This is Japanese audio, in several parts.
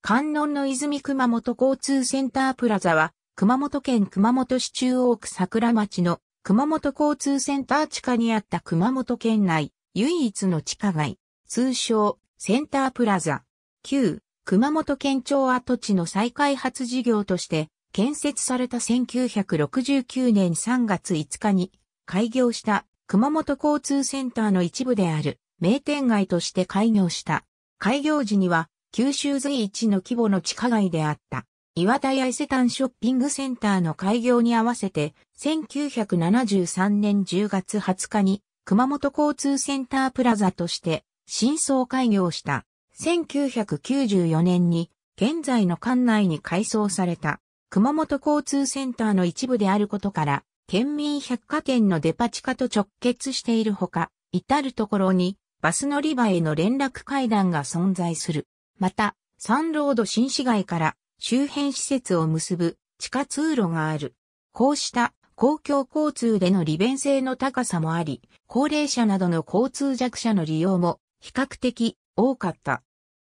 観音の泉熊本交通センタープラザは、熊本県熊本市中央区桜町の熊本交通センター地下にあった熊本県内唯一の地下街、通称センタープラザ。旧熊本県庁跡地の再開発事業として建設された1969年3月5日に開業した熊本交通センターの一部である名店街として開業した。開業時には九州随一の規模の地下街であった。岩田や伊勢丹ショッピングセンターの開業に合わせて、1973年10月20日に、熊本交通センタープラザとして、新装開業した。1994年に、現在の館内に改装された、熊本交通センターの一部であることから、県民百貨店のデパ地下と直結しているほか、至るところに、バス乗り場への連絡階段が存在する。また、サンロード新市街から周辺施設を結ぶ地下通路がある。こうした公共交通での利便性の高さもあり、高齢者などの交通弱者の利用も比較的多かった。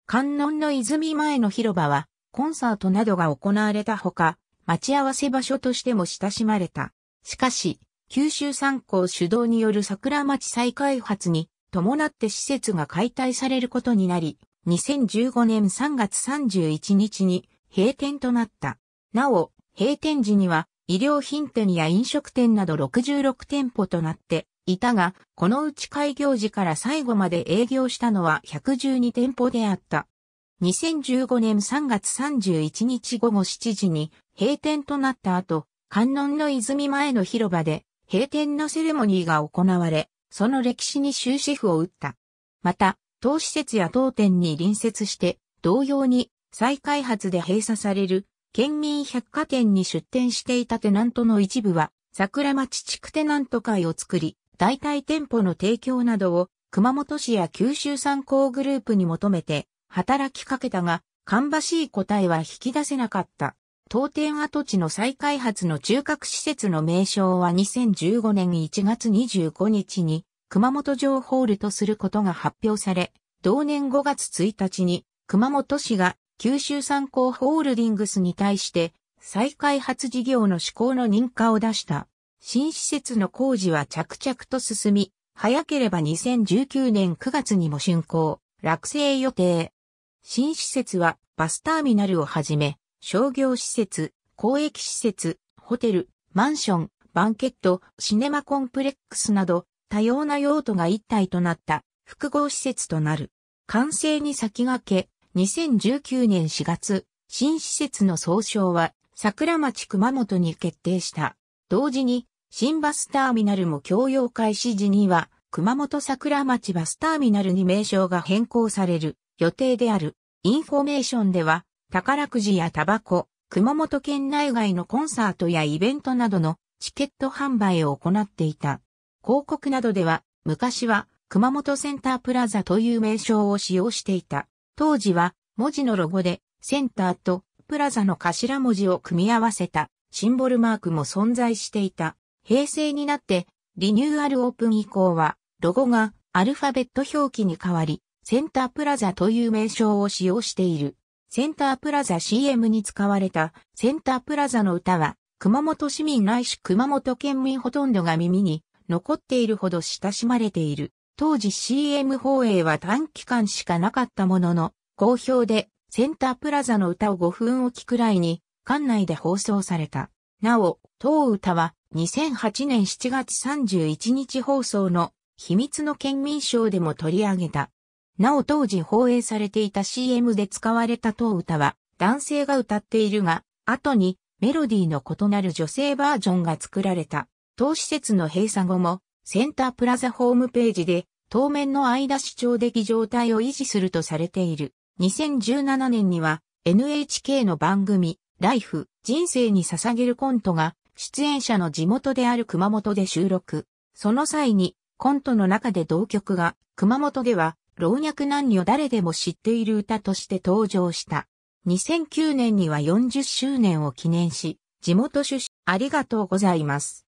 観音の泉前の広場はコンサートなどが行われたほか、待ち合わせ場所としても親しまれた。しかし、九州産校主導による桜町再開発に伴って施設が解体されることになり、2015年3月31日に閉店となった。なお、閉店時には、医療品店や飲食店など66店舗となっていたが、このうち開業時から最後まで営業したのは112店舗であった。2015年3月31日午後7時に閉店となった後、観音の泉前の広場で閉店のセレモニーが行われ、その歴史に終止符を打った。また、当施設や当店に隣接して、同様に再開発で閉鎖される県民百貨店に出店していたテナントの一部は、桜町地区テナント会を作り、代替店舗の提供などを熊本市や九州産工グループに求めて働きかけたが、芳しい答えは引き出せなかった。当店跡地の再開発の中核施設の名称は2015年1月25日に熊本城ホールとすることが発表され、同年5月1日に熊本市が九州産工ホールディングスに対して再開発事業の施行の認可を出した。新施設の工事は着々と進み、早ければ2019年9月にも竣工、落成予定。新施設はバスターミナルをはじめ、商業施設、公益施設、ホテル、マンション、バンケット、シネマコンプレックスなど多様な用途が一体となった複合施設となる。完成に先駆け、2019年4月、新施設の総称は桜町熊本に決定した。同時に、新バスターミナルも共用開始時には、熊本桜町バスターミナルに名称が変更される予定である。インフォメーションでは、宝くじやタバコ、熊本県内外のコンサートやイベントなどのチケット販売を行っていた。広告などでは、昔は熊本センタープラザという名称を使用していた。当時は文字のロゴでセンターとプラザの頭文字を組み合わせたシンボルマークも存在していた。平成になってリニューアルオープン以降はロゴがアルファベット表記に変わりセンタープラザという名称を使用している。センタープラザ CM に使われたセンタープラザの歌は熊本市民ないし熊本県民ほとんどが耳に残っているほど親しまれている。当時 CM 放映は短期間しかなかったものの、好評でセンタープラザの歌を5分おきくらいに館内で放送された。なお、当歌は2008年7月31日放送の秘密の県民賞でも取り上げた。なお当時放映されていた CM で使われた当歌は男性が歌っているが、後にメロディーの異なる女性バージョンが作られた。当施設の閉鎖後も、センタープラザホームページで、当面の間視聴的状態を維持するとされている。2017年には、NHK の番組、ライフ、人生に捧げるコントが、出演者の地元である熊本で収録。その際に、コントの中で同曲が、熊本では、老若男女誰でも知っている歌として登場した。2009年には40周年を記念し、地元出身ありがとうございます。